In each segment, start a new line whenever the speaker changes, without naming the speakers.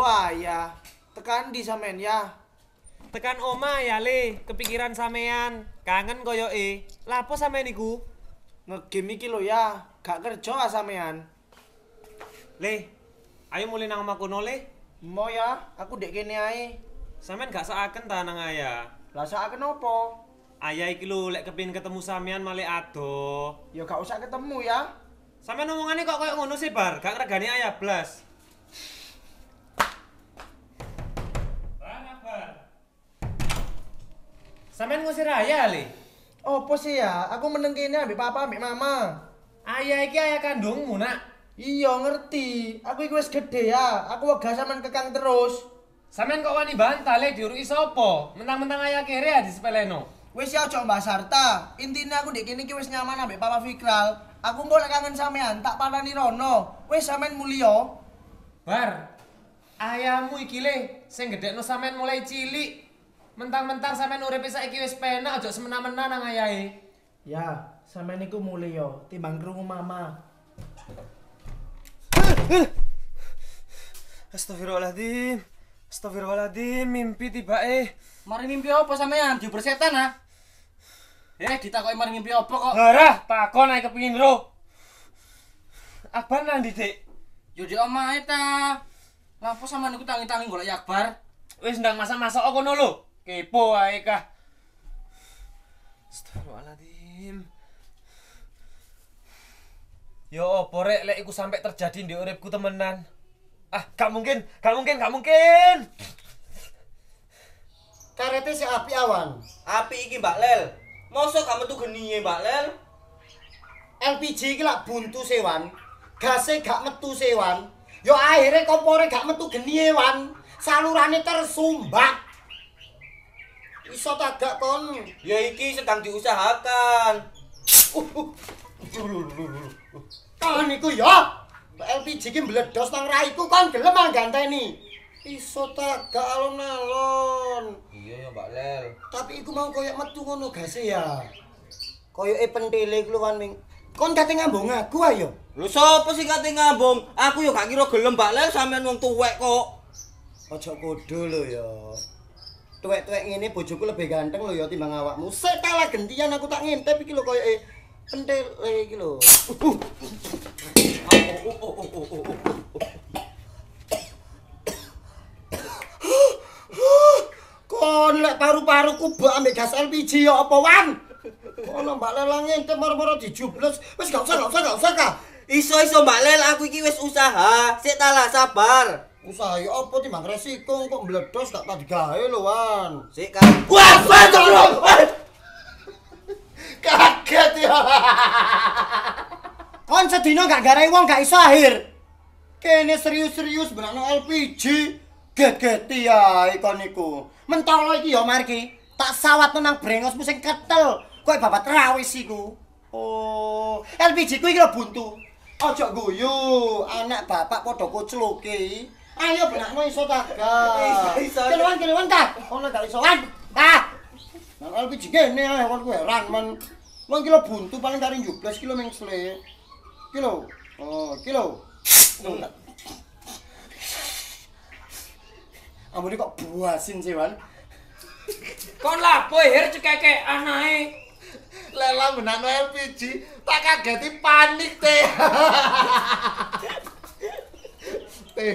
doa ya. Tekan di samen ya. Tekan oma ya le, kepikiran samean. Kangen koyo e. Lapo samen iku? Ngegame iki lo ya, gak kerja ah, samean. Le, ayo mulai nang omahku no le. Mau ya, aku dek kene ae. Samen gak seaken ta nang ayah. Lah seaken opo? Ayah iki lho lek kepin ketemu sampean male ado. Ya gak usah ketemu ya. Sampean omongane kok koyo ngono sih, Bar. Gak regane ayah blas. Sampean ngusir ayah li. Opo sih ya? Aku meneng kene ambek papa ambil mama. Ayah iki ayah kandungmu, Nak. Iya, ngerti. Aku iki wis gede ya. Aku wegah sampean kekang terus. Sampean kok wani bantal le diuruki apa Mentang-mentang ayah kere ya sepeleno. Wis ya coba Mbak Sarta. Intine aku dek kene iki wis nyaman ambil papa Fikral. Aku engko kangen sampean tak parani Rono. Wis sampean mulio. Bar. Ayahmu iki le sing gedhekno sampean mulai cilik. Mentang-mentang sampean uripe saiki wis penak aja semena-mena nang ayahe. Ya, sampean iku mulya timbang krungu mama. Astagfirullahaladzim. Astagfirullahaladzim, mimpi tiba eh. Mari mimpi apa sampean? Di bersetan ah. Eh, ditakoki mari mimpi apa kok? Harah, takon ae kepengin ro. Abang nang ndi, Dik? Yo di omahe ta. Lapo sampean niku tangi-tangi golek Yakbar? Wis ndang masa masak kono lho. Kepo ae kah. Astagfirullahaladzim. Yo opo lek iku sampe terjadi di uripku temenan. Ah, gak mungkin, gak mungkin, gak mungkin. Karete si api awan. Api iki Mbak Lel. Mosok kamu tuh geniye Mbak Lel. LPG iki lak buntu sewan. Gase gak metu sewan. Yo akhirnya kompornya gak metu geniye wan. Salurannya tersumbat. iso tagak kon ya iki sedang diusahakan kon iku ya LPG ki meledos nang raiku kon gelem ngganteni iso tagak alon-alon iya ya Mbak Lel tapi iku mau koyo metu ngono gas ya koyo e pentile kluwan ming kon kate ngambung aku ayo lho sopo sing kate ngambung aku yo gak kira gelem Mbak Lel sampean wong tuwek kok aja kodho lho ya tuwek-tuwek ngene bojoku lebih ganteng lho ya timbang awakmu. Setelah gentian aku tak ngintip iki lho koyo e pentil e iki lho. Kon lek paru-paru ku mbok ambek gas LPG ya apa wan? Ono Mbak Lela ngintip moro-moro dijubles. Wis gak usah, gak usah, gak usah ka. Iso-iso Mbak lel, aku iki wis usaha. Sik talah sabar. Usahai apa di mangkere sikong kok meledos gak tak digawe lho wan. Sik kan. Wah, bantu lu. Kaget ya. Kon sedino gak garai wong gak iso akhir. Kene serius-serius benakno LPG. Gegeti ya ikon niku. Mentol iki ya Marki. Tak sawat nang brengosmu sing ketel. Kowe babat rawis iku. Oh, LPG ku iki lho buntu. Ojo guyu, anak bapak padha kocloke Ayo benakmu iso ta, Kak. Kiluan-kiluan ta. Ono gak isoan. Ta. Nang alpi jigene hewan ku heran men. Wong kilo buntu paling kari jublas kilo ming sle. Kilo. Oh, kilo. Amun kok buasin sih, Wan. Kon lapo her cekeke anae. Ah, Lela benakno LPG, tak kaget panik teh. teh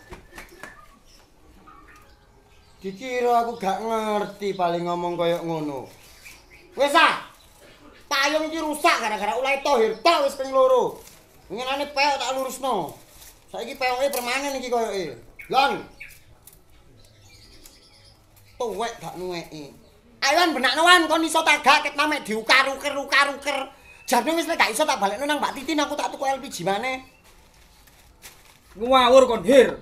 Dikira aku gak ngerti paling ngomong kaya ngono. Wis ah. Payung iki rusak gara-gara ulah Tohir tak wis ping loro. Ngenane peok tak lurusno. Saiki peoke permanen iki koyoke. Lon. Tuwek tak nueki. Ayo benakno wan kon iso tagak ket namek diukar-ukar-ukar-ukar. Jane wis gak iso tak balekno nang Mbak Titin aku tak tuku LPG maneh. Ngawur kon Hir.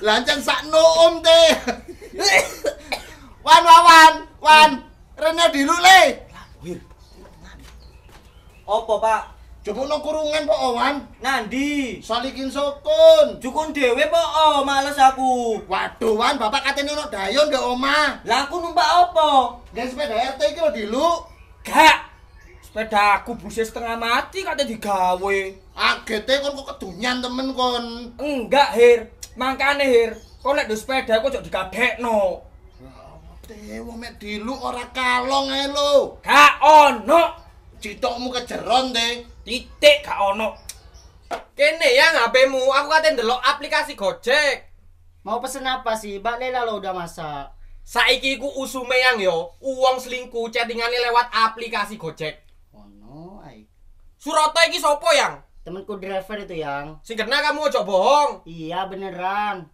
Lancang sak noom teh. Wan wan wan rene dilu le. Lahir. Apa Pak? Jupuk nang kurungan Pak wan? Nandi? Salikin sukun. cukun dhewe Pak, oh, males aku. Waduh Wan, Bapak katene ono dayon ndek omah. Lah aku numpak opo Nggih sepeda RT iki lho dilu. Gak. Sepeda aku busnya setengah mati katanya digawe. Agete kon kok kedunyan temen kon. Enggak, Hir. Mangkane, her Kok lek sepeda kok cok digadekno. Ya teh wong mek dilu ora kalong ae lho. Gak ono. Citokmu kejeron teh. Titik gak ono. Kene ya HP-mu, aku kate ndelok aplikasi Gojek. Mau pesen apa sih? Mbak Lela lo udah masa. Saiki ku usume yang yo, uang selingkuh chattingane lewat aplikasi Gojek. Ono oh ai. Surata iki sopo yang? Temenku driver itu yang. Sing kena kamu ojo bohong. Iya beneran.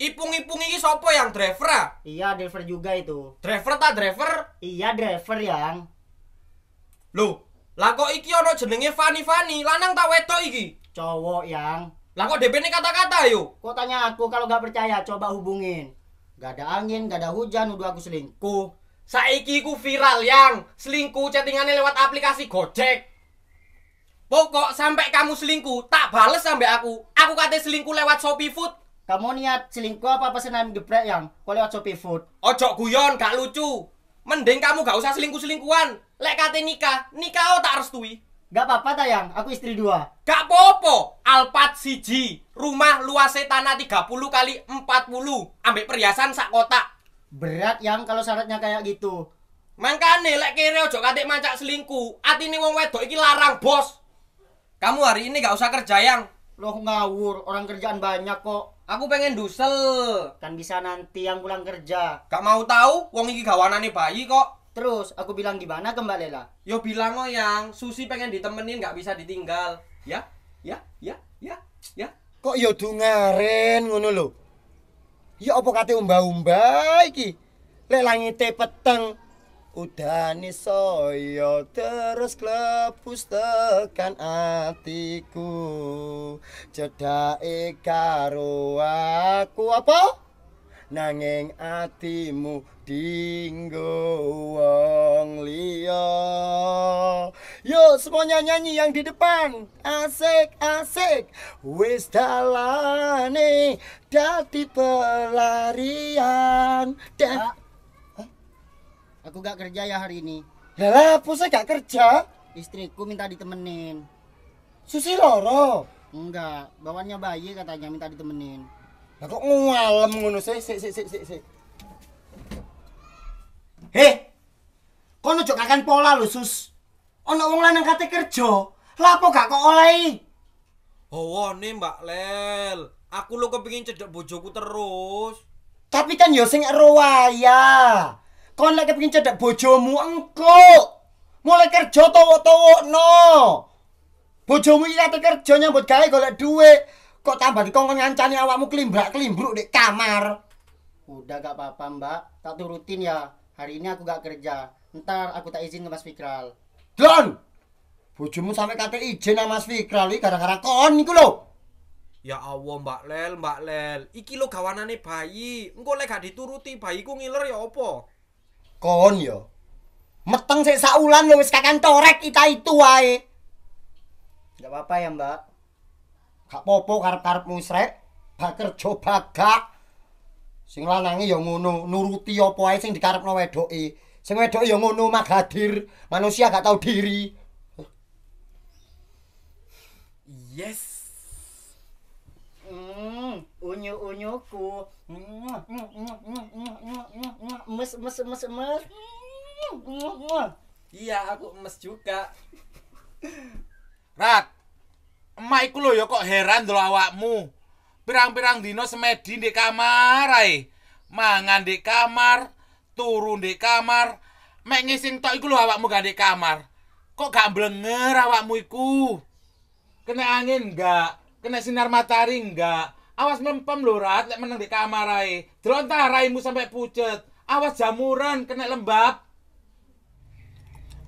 Ipung-ipung ini sopo yang driver ah? Iya, driver juga itu. Driver tak driver? Iya, driver yang. Lu, lah kok iki ono jenenge Fani Fani, lanang tak wedok iki? Cowok yang. Lah kok DP ini kata-kata yuk? Kok tanya aku kalau nggak percaya, coba hubungin. Gak ada angin, gak ada hujan, udah aku selingkuh. Saiki ku viral yang selingkuh chattingannya lewat aplikasi Gojek. Pokok sampai kamu selingkuh, tak bales sampai aku. Aku kata selingkuh lewat Shopee Food, kamu niat selingkuh apa pesenan geprek yang kole ojo pivot? Ojo guyon, gak lucu. Mending kamu gak usah selingkuh-selingkuhan. Lek kate nikah, nikah oh tak restui. Gak apa-apa tayang, aku istri dua. Gak popo, alpat siji. Rumah luas tanah puluh kali empat puluh, Ambek perhiasan sak kotak. Berat yang kalau syaratnya kayak gitu. Mangkane lek kere ojo katik mancak selingkuh. Atine wong wedok iki larang, Bos. Kamu hari ini gak usah kerja yang. Loh ngawur, orang kerjaan banyak kok. Aku pengen dusel. Kan bisa nanti yang pulang kerja. Gak mau tahu, wong iki gawanane bayi kok. Terus aku bilang gimana ke Mbak Lela? Yo bilang oh yang Susi pengen ditemenin nggak bisa ditinggal. Ya, ya, ya, ya, ya. Kok yo dungaren ngono lho. Ya apa kate umba-umba iki? Lek langite peteng, Udane saya terus klepus tekan atiku Cedake karo aku apa? Nangeng atimu dinggo wong liya Yo, semuanya nyanyi yang di depan Asik asik Wis dalane Dati pelarian Dati Aku gak kerja ya hari ini. Lah, apa saya gak kerja? Istriku minta ditemenin. Susi loro. Enggak, bawaannya bayi katanya minta ditemenin. Aku kok ngawalem ngono sih sih sih sih sih Heh. Kok nujuk kakan pola lo Sus. Ana wong lanang kate kerja, lapo gak kok olehi? Oh, nih Mbak Lel. Aku lo kepingin cedek bojoku terus. Tapi kan yo sing ero waya. Kon lek kepengin cedak, bojomu engko. Mulai kerja towo towo no, Bojomu ate kerja nyambut gawe golek duit. Kok tambah dikongkon ngancani awakmu klimbrak-klimbruk di kamar. Udah gak apa-apa, Mbak. Tak turutin ya. Hari ini aku gak kerja. Ntar aku tak izin ke Mas Fikral. Don! Bojomu sampe kate izin sama Mas Fikral iki gara-gara kon iku lho.
Ya Allah, Mbak Lel, Mbak Lel. Iki lo kawanane bayi. Engko lek gak dituruti bayiku ngiler ya apa?
kon yo meteng sik saulan yo wis kakan torek kita itu wae enggak apa-apa ya mbak gak popo karep-karep musrek kerja bagak sing lanangi yo ya ngono nuruti apa ae sing dikarepno wedoke sing wedoke ya ngono magadir manusia gak tau diri yes mm unyu unyuku mes mes mes mes
iya aku mes juga rat emak iku lo ya kok heran dulu awakmu pirang-pirang dino semedi di kamar ay. mangan di kamar turun di kamar mek ngising tok iku lo awakmu gak di kamar kok gak blenger awakmu iku kena angin enggak kena sinar matahari enggak Awas mempem lho rat, lek meneng di kamar rai. Jelontah raimu sampai pucet. Awas jamuran kena lembab.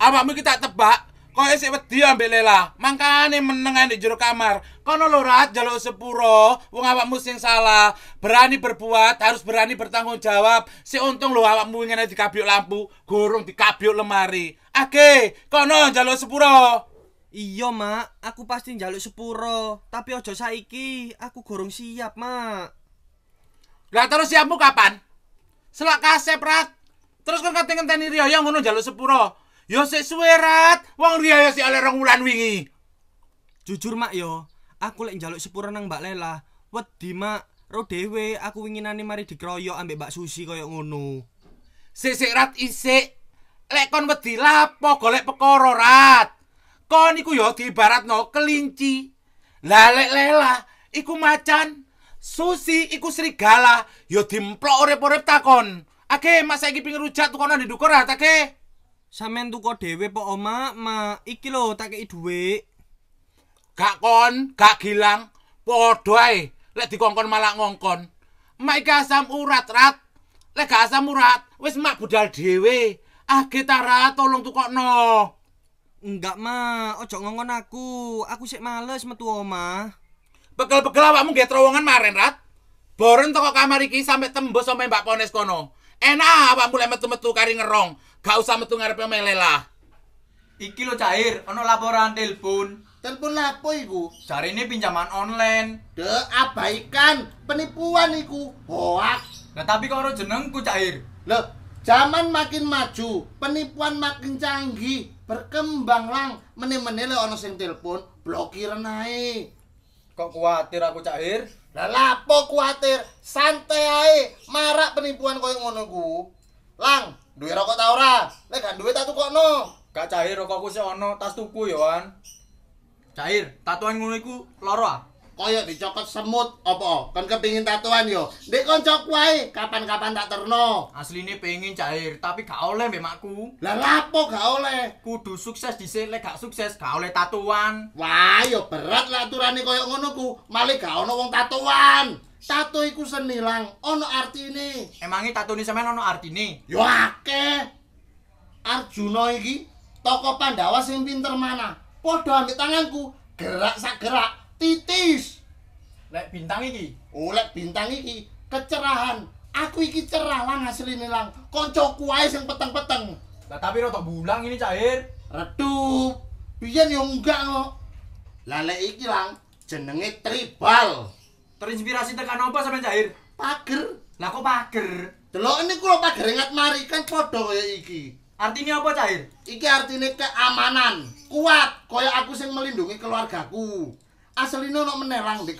Awakmu kita tak tebak, kau esek wedi ambil Lela. Mangkane meneng di juru kamar. Kono lho rat sepuro, wong awakmu sing salah. Berani berbuat, harus berani bertanggung jawab. Si untung lho awakmu ngene dikabyuk lampu, gorong dikabyuk lemari. Oke, kono jaluk sepuro. iyo Mak, aku pasti njaluk sepura tapi ojo saiki, aku gorong siap, Mak. Lah terus siapmu kapan? Selak kasep, Rat. Terus kok kating ngenteni Riyo ngono njaluk sepura Yo sik suwe, Rat. Wong Riyo yo sik oleh rong wulan wingi. Jujur, Mak yo, aku lek njaluk sepura nang Mbak Lela, wedi, Mak. Ro dhewe aku winginane mari dikroyok ambek Mbak Susi kaya ngono. Sik Rat isek, Lek kon wedi lapo golek perkara, Rat. kon iku ya diibaratno kelinci lalek lela iku macan susi iku serigala ya dimplok urip-urip takon Oke, mas saya kiping rujak kono di dukur ah, tak Samen tuh kok dewe po omak oh, ma iki lo tak kei duwe. Kak kon, kak gilang, po doai, lek di kongkon malak ngongkon. Ma iki asam urat rat, lek asam urat, wes mak budal dewe. Ah kita tolong tuh no. Enggak, Ma. ojok ngongkon aku. Aku sik males metu omah. Pegel-pegel awakmu nggih terowongan maren, Rat. Boren toko kamar iki sampe tembus sampe Mbak Pones kono. Enak awak mulai metu-metu kari ngerong. Gak usah metu ngarepe mele Iki lo cair, ono laporan telepon. Telepon lapo, iku? Cari ini pinjaman online. De abaikan penipuan iku.
Hoak. Nah tapi kok jenengku cair? Loh, Zaman makin maju, penipuan makin canggih, berkembang lang, mene-mene le ono sing telepon, blokir nae. Kok kuatir aku cair? Lah lapo kuatir? Santai ae, marak penipuan koyo ngono ku. Lang, duwe rokok ta ora? Lek gak duwe tatu kok Gak cair rokokku sih tas tuku yoan. Cair, tatuan ngono iku lara ah? kaya dicokot semut opo kan kepingin tatuan yo dek koncok wae kapan-kapan tak terno asline pengin cair tapi gak oleh memaku. makku lah lapo gak oleh kudu sukses dhisik lek gak sukses gak oleh tatuan wah yo berat lah aturane kaya ngono ku malah gak ono wong tatuan tato iku seni lang ono Emangnya tato sama semen ono ini? yo ake. Arjuna iki toko Pandawa sing pinter mana Podo ambil tanganku gerak sak gerak titis lek bintang iki oh lek bintang iki kecerahan aku iki cerah lang ini lang konco kuai sing peteng-peteng lah tapi roto bulang ini cair redup biar yo enggak lo lalek iki lang jenenge tribal terinspirasi tekan apa sampe cair pager lah kok pager delok ini kula pager ingat mari kan podo ya iki Artinya apa, Cair? Iki artinya keamanan, kuat, kaya aku sing melindungi keluargaku. aslinya ada menerang di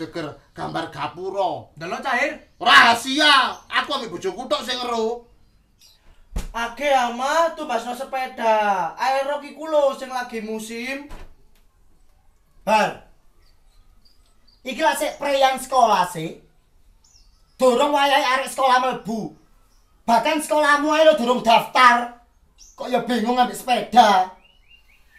gambar gapura dan cair? rahasia aku ambil bujuk kutok sing ngeru Age ama tuh bahas sepeda aerok iku lo sing lagi musim bar iki lah sih preyan sekolah sih dorong wayai arek sekolah melebu bahkan sekolahmu aja lo dorong daftar kok ya bingung ambil sepeda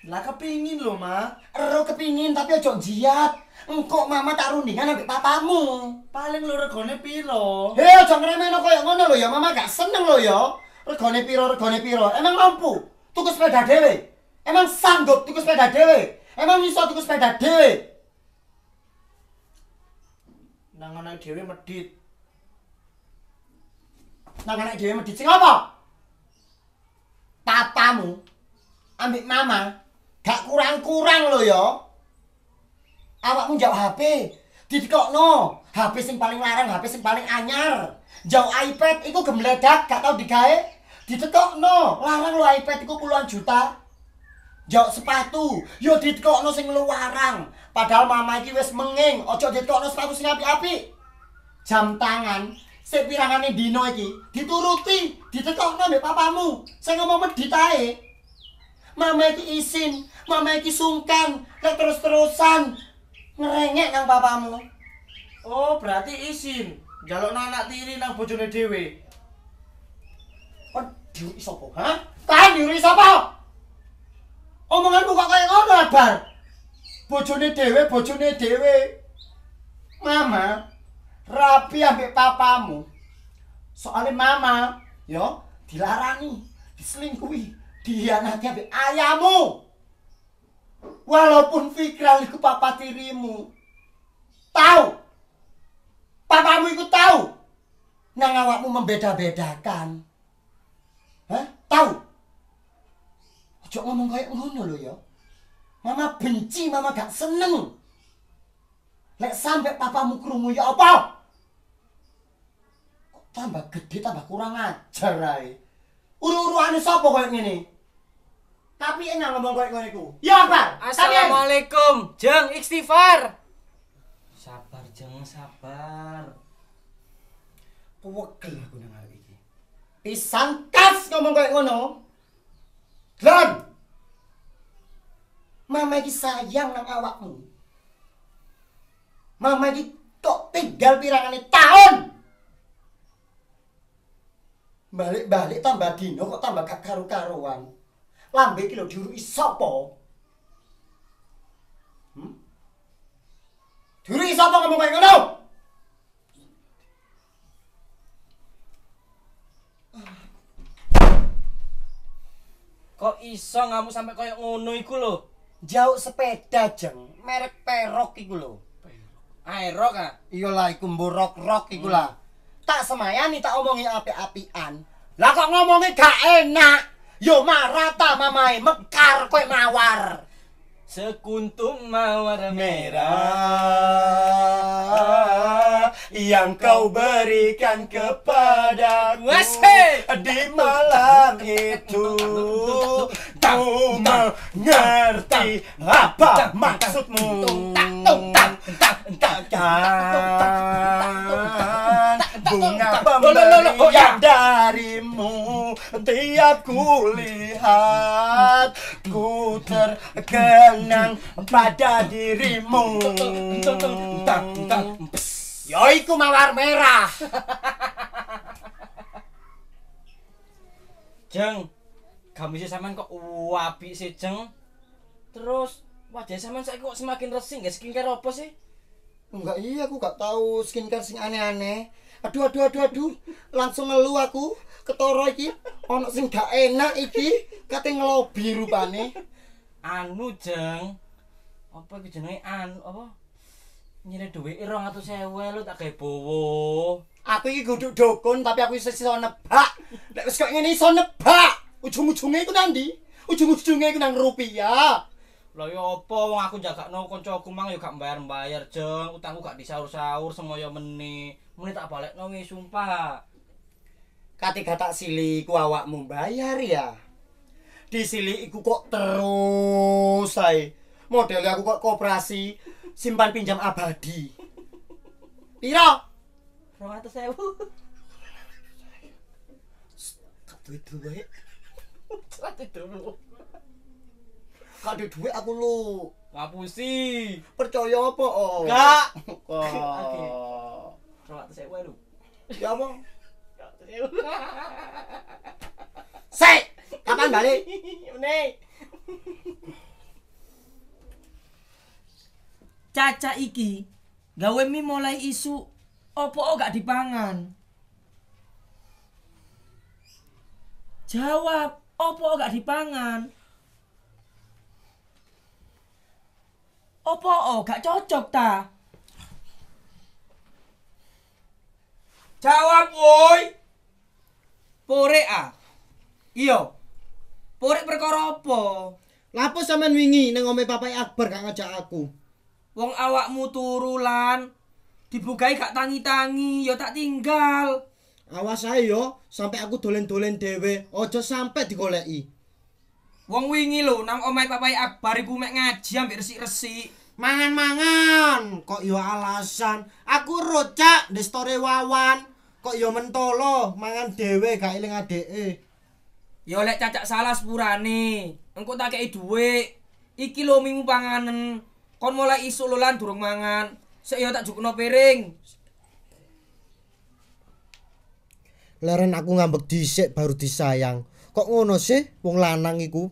Lah kepingin lho, Ma. roh kepingin, tapi aja jiat. Engkok mama tak rundingan ambek papamu. Paling lho regane piro? Heh, aja ngremehno koyo ngono lho ya, mama gak seneng lho ya. Regane piro, regane piro? Emang mampu tuku sepeda dhewe? Emang sanggup tuku sepeda dhewe? Emang iso tuku sepeda dhewe? Nang anak dhewe medit. Nang anak dhewe medit sing opo? Papamu ambek mama gak kurang-kurang lo ya awakmu jawab HP ditekokno HP sing paling larang HP sing paling anyar jauh iPad Iku gemledak gak tau digae ditekokno larang lo iPad Iku puluhan juta jauh sepatu yo ditekokno sing luarang padahal mama iki wis menging ojo ditekokno sepatu sing api-api jam tangan sepirangane dino iki dituruti ditekokno mbek papamu sing ngomong medit Mama iki isin, mama iki sungkan lek terus-terusan ngerengek nang papamu. Oh, berarti izin njaluk anak tiri nang bojone dhewe. Kon diuri sapa? Ha? Kan diuri sapa? Omonganmu kok kaya ngono abar. Bojone dhewe, bojone dhewe. Mama rapi ambek papamu. Soalnya mama yo ya, dilarani, diselingkuhi, dihianati ambek ayamu. walaupun Fikral itu papa tirimu tau. papamu iku tau. nang awakmu membeda-bedakan Hah? tahu aja ngomong kayak ngono lo ya mama benci mama gak seneng lek sampai papamu krungu ya opo. tambah gede tambah kurang ajar ae uru-uruane sapa kayak ngene Tapi enak ngomong koyo ngene iku. Ya, apa? Assalamualaikum. Jeng istighfar. Sabar, Jeng, sabar. Kuwegel aku nang arep iki. Pisang kas ngomong koyo ngono. Dan Mama iki sayang nang awakmu. Mama iki tok tinggal pirangane tahun. Balik-balik tambah dino kok tambah gak karu-karuan lambe iki lho diuruki sapa? Hmm? Diuruki sapa ngomong kaya ngono? Kok iso ngamu sampai kaya ngono iku lho? Jauh sepeda jeng, merek perok iku lho. Aero kan? Iya lah iku mborok-rok iku lah. Hmm. Tak semayani tak omongi api apian, Lah kok ngomongnya gak enak yo marata mamai mekar kue mawar sekuntum mawar merah yang kau berikan kepadaku di malam itu tahu mengerti apa maksudmu Takkan bunga pemberian darimu tiap kulihat ku terkenang pada dirimu yoiku ya mawar merah jeng kamu sih e saman kok wapi sih jeng terus Wajah sampean saiki kok semakin resik ya skincare opo sih? Enggak iya aku enggak tahu skincare sing aneh-aneh. Aduh aduh aduh aduh langsung ngelu aku ketara iki ana sing gak enak iki kate ngelobi rupane. Anu jeng apa iki jenenge anu? apa? Nyire dhuwe 200.000 lu tak gawe bowo. Aku iki guduk dokun tapi aku wis iso nebak. Nek wis kok ngene iso nebak. Ujung-ujunge iku nang ndi? Ujung-ujunge iku nang rupiah. Lah yo ya apa wong aku jagakno kancaku mang yo ya gak mbayar-mbayar, Jeng. Utangku gak disaur-saur semoyo meni. Meni tak balekno wis sumpah. Katiga tak sili ku awakmu mbayar ya. Disili iku kok terus ae. Modelnya aku kok koperasi simpan pinjam abadi. Piro? 200.000. kau duit dulu ya kau duit dulu. Kak di duit aku lu. Ngapusi. Percaya apa, oh? Kak. Kok.
Oh. Oke. 200.000 lu. Ya apa? 200.000.
Sik. Kapan balik? Nih. Caca iki gawe mi mulai isu opo gak dipangan. Jawab, opo gak dipangan? Opo o oh, gak cocok ta? Jawab woi. Pore a. Ah? Iyo. Pore perkara apa? Lapo sampean wingi nang omahe Bapak Akbar gak ngajak aku. Wong awakmu turu lan dibukai gak tangi-tangi, ya tak tinggal. Awas ae yo, sampai aku dolen-dolen dhewe, aja sampai digoleki. Wong wingi lho nang omahe papai Akbar iku mek ngaji ambek resik-resik. Mangan-mangan kok yo alasan. Aku rocak di store Wawan. Kok yo mentolo mangan dhewe gak eling adeke. Yo lek cacak salah sepurane. Engko tak kei dhuwit. Iki lho mimu panganan. Kon mulai isuk lolan durung mangan. Sek yo tak jukno piring. Leren aku ngambek dhisik baru disayang. kok ngono sih wong lanang iku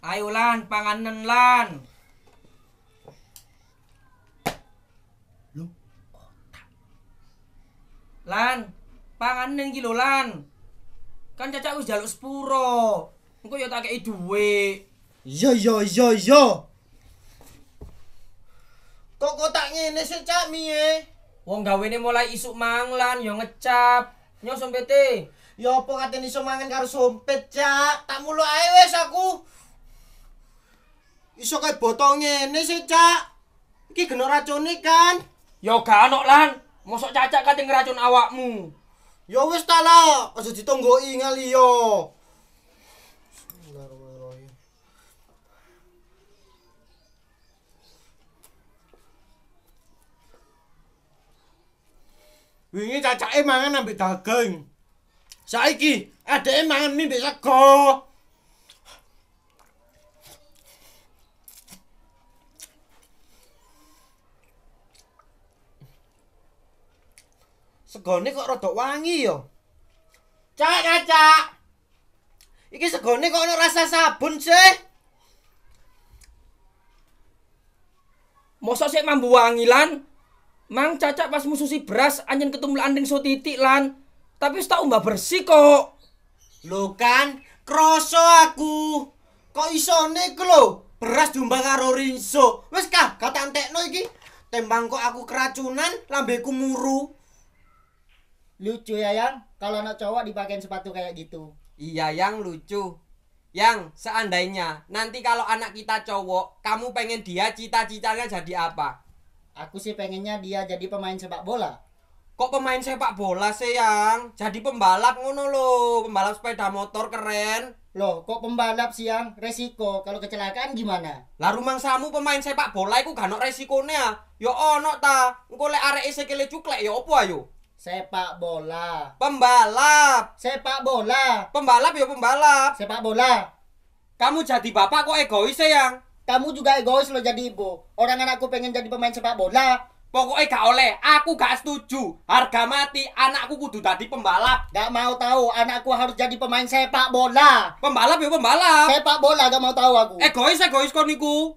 ayo lan panganan lan Lan, panganan ning iki Lan. Kan Cacak wis njaluk sepuro. Engko ya tak kei duwe. Iya iya iya iya. Kok kok tak ngene sih Cak Mie? Wong gawene mulai isuk mang Lan ya ngecap. Nyong sumpete. Ya apa katene iso mangan karo sompet, Cak? Tak mulu ae wes aku. Iso kaya botong ngene sih, Cak. Iki geno racune kan. Ya ga ono lan. Mosok cacak kate ngeracun awakmu. Ya wis ta lah, aja ditunggu ingal yo. Wingi cacake mangan ambek daging. Saiki adeke mangan mie mbek sego. Segone kok rada wangi ya. Cak cak. Iki segone kok ana rasa sabun sih. Mosok sik mambu wangi lan. Mang cacak pas mususi beras anjen ketumlaan ring so titik lan. Tapi tak umbah bersih kok. Lo kan kroso aku. Kok iso iku lho? Beras diumbah karo Rinso. Wis kah katantekno iki. Tembang kok aku keracunan, lambeku muru. Lucu ya, Yang, kalau anak cowok dipakein sepatu kayak gitu. Iya, Yang lucu. Yang seandainya nanti kalau anak kita cowok, kamu pengen dia cita-citanya jadi apa? Aku sih pengennya dia jadi pemain sepak bola kok pemain sepak bola sih yang jadi pembalap ngono lo pembalap sepeda motor keren Loh, kok pembalap siang resiko kalau kecelakaan gimana? Lah rumang samu pemain sepak bola itu gak ono resikonya ah. ya. Yo ono ta. Engko arek isekele cuklek ya ah, yo opo ayo? Sepak bola. Pembalap. Sepak bola. Pembalap yo ya pembalap. Sepak bola. Kamu jadi bapak kok egois sayang. Kamu juga egois lo jadi ibu. Orang anakku pengen jadi pemain sepak bola. Pokoknya gak oleh, aku gak setuju. Harga mati, anakku kudu tadi pembalap. Gak mau tahu, anakku harus jadi pemain sepak bola. Pembalap ya pembalap. Sepak bola gak mau tahu aku. Egois, egois kau niku.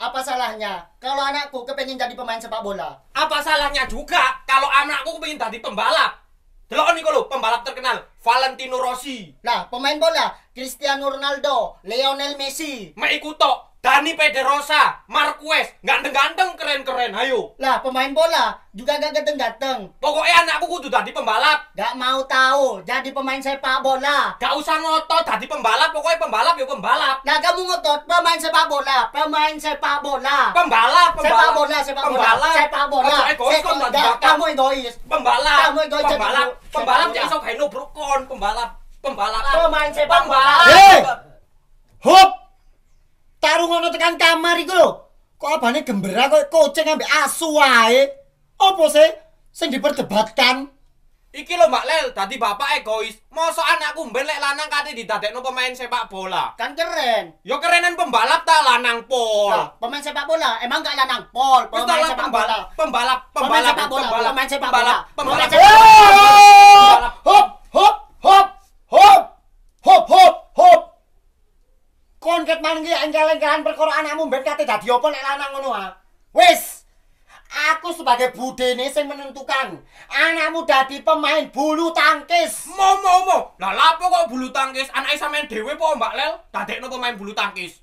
Apa salahnya kalau anakku kepengen jadi pemain sepak bola? Apa salahnya juga kalau anakku kepengen jadi pembalap? Delok niku lho, pembalap terkenal Valentino Rossi. Nah pemain bola Cristiano Ronaldo, Lionel Messi. Mek iku Dani Pedrosa, Marquez, ganteng-ganteng keren-keren, ayo. Lah, pemain bola juga gak ganteng-ganteng. Pokoknya anakku kudu tadi pembalap. Gak mau tahu, jadi pemain sepak bola. Gak usah ngotot, tadi pembalap, pokoknya pembalap ya pembalap. Nah, kamu ngotot, pemain sepak bola, pemain sepak bola. Pembalap, pembalap. Sepak bola, sepak pembalap. bola, sepak bola. Kamu egois, sepak bola. Sepak bola. Kamu egois. Pembalap. Kamu egois. Pembalap. Pembalap, jadi ya sok heno brokon, pembalap. Pembalap. Pemain sepak bola. Hei! Hop! Taruh ngono tekan kamar iku lho. Kok abane gembera kok kucing ambek asu wae. Apa sih sing diperdebatkan? Iki lho Mbak Lel, tadi bapak egois. Mosok anakku mbel lek lanang kate didadekno pemain sepak bola. Kan keren. Yo ya kerenan pembalap ta lanang pol. Nah, pemain sepak bola emang gak lanang pol, pemain, sepak bola. Pembalap, pembalap, pembalap, pemain sepak bola. Pembalap, pembalap. Hop, hop, hop, hop, hop, hop. Kon ket maning iki angel-angelan perkara anakmu mbet kate dadi apa nek lanang ngono ah. Wis. Aku sebagai budene sing menentukan anakmu dadi pemain bulu tangkis. Mo mo mo. Lah lapo kok bulu tangkis?
Anake sampean dhewe po Mbak Lel dadekno pemain bulu tangkis.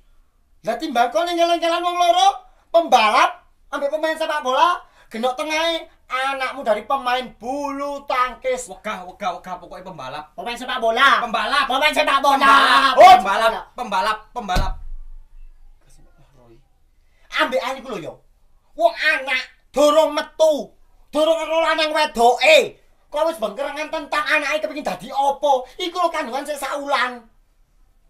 Lah timbang kon angel-angelan wong loro, pembalap ambek pemain sepak bola, genok tengah e, anakmu dari pemain bulu tangkis wegah wegah wegah pokoknya pembalap pemain sepak bola pembalap pemain sepak bola pembalap pembalap pembalap ambil aja dulu yo wong anak dorong metu dorong ngerolah nang wedok eh kok harus bengkerangan tentang anak itu e pengen jadi opo iku lo kandungan saya saulan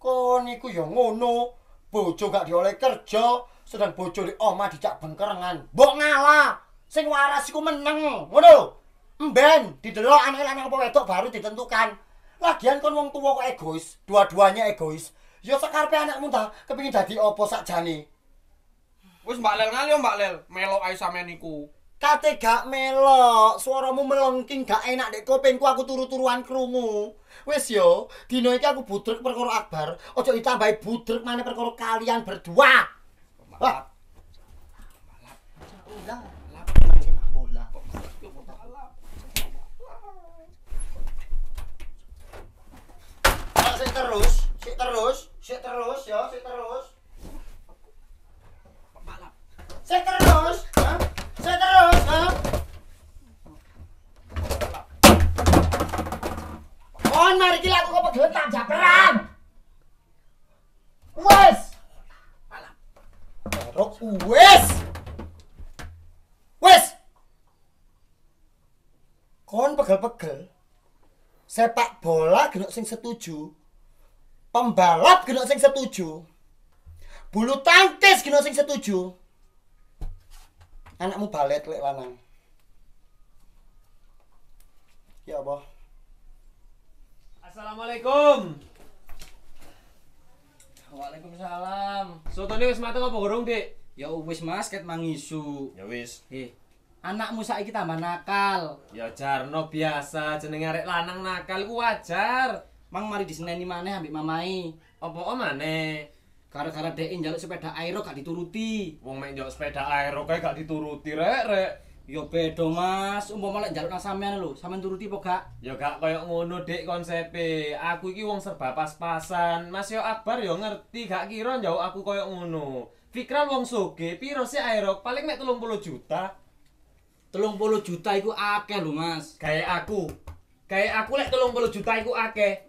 kok iku yo ngono bojo gak dioleh kerja sedang bojo di oma dicak bengkerangan bok ngalah sing waras iku meneng ngono mben didelok anake lanang opo wedok baru ditentukan lagian kon wong tuwa kok egois dua-duanya egois ya sakarepe anakmu ta kepengin dadi opo sakjane
wis mbak lel ngali mbak lel melok ae sampean niku
kate gak melok suaramu melengking gak enak dek kupingku aku turu-turuan krungu wis yo dina iki aku budrek perkara akbar aja ditambahi budrek maneh perkara kalian berdua Wah. Malah. Malah. Malah. sepak bola genok sing setuju pembalap genok sing setuju bulu tangkis genok sing setuju anakmu balet lek lanang ya apa Assalamualaikum Waalaikumsalam So wis mateng apa gorong, dek Ya wis Mas, ket mangisu. Ya wis anakmu saiki tambah nakal ya jarno biasa jenenge arek lanang nakal ku wajar mang mari diseneni maneh ambek mamai opo maneh gara-gara dek njaluk sepeda aero gak dituruti wong mek njaluk sepeda aero kae gak dituruti rek rek Yo, ya bedo Mas, umpama lek njaluk nang sampean lho, sampean turuti apa gak? Ya gak koyo ngono dek konsep. Aku iki wong serba pas-pasan. Mas yo akbar yo ngerti, gak kira njauh aku koyo ngono. Fikran wong soge, piro sih aerok? Paling mek 30 juta. telung puluh juta iku akeh lho mas gaya aku gaya aku lek telung puluh juta iku akeh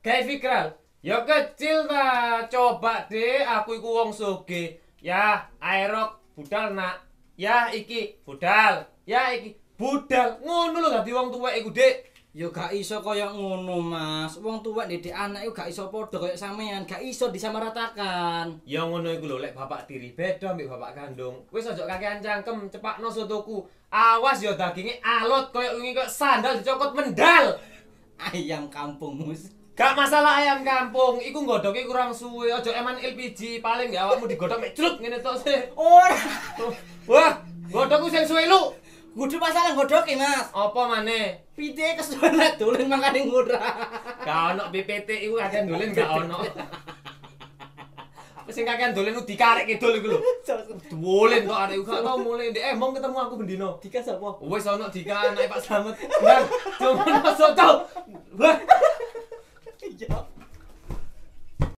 gaya fikral yo kecil ta coba deh aku iku wong soge ya aerok budal nak ya iki budal ya iki budal ngono lho tadi wong tua iku dek Ya gak iso kaya ngono, Mas. Wong tuwek dhewe anak yo gak iso padha kaya sampean, gak iso disamaratakan. Ya ngono iku lho, lek bapak tiri beda mbek bapak kandung. Wis aja kakean cangkem, cepakno sotoku. Awas yo daginge alot kaya wingi kok sandal dicokot mendal. Ayam kampung, mus Gak masalah ayam kampung, iku godhoke kurang suwe. Aja eman LPG, paling gak awakmu digodhok mek jlut ngene to se. Ora. Wah, Godoku sing suwe lu. Kudu masalah godhoke, Mas. Apa maneh? PPT kesana dulen makane murah. Ga ono PPT iku kagak dulen ga ono. Sing kagak dulen ku dikarek kidul iku lho. Dulen kok arek gak tau mule ndek eh mong ketemu aku bendino. Dika sapa? Wis ono Dika anake Pak
Slamet. Nah, cuma masuk tau. Wah. Iya.